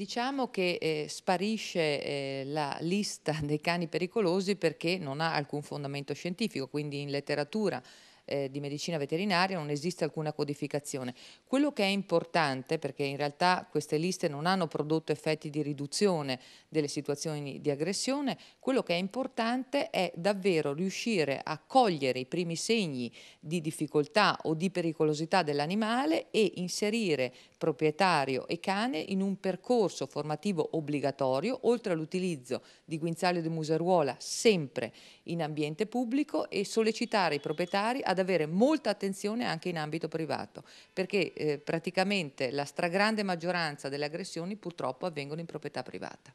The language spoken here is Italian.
Diciamo che eh, sparisce eh, la lista dei cani pericolosi perché non ha alcun fondamento scientifico, quindi in letteratura eh, di medicina veterinaria non esiste alcuna codificazione. Quello che è importante, perché in realtà queste liste non hanno prodotto effetti di riduzione delle situazioni di aggressione, quello che è importante è davvero riuscire a cogliere i primi segni di difficoltà o di pericolosità dell'animale e inserire proprietario e cane in un percorso formativo obbligatorio, oltre all'utilizzo di guinzaglio di museruola sempre in ambiente pubblico e sollecitare i proprietari ad avere molta attenzione anche in ambito privato, perché eh, praticamente la stragrande maggioranza delle aggressioni purtroppo avvengono in proprietà privata.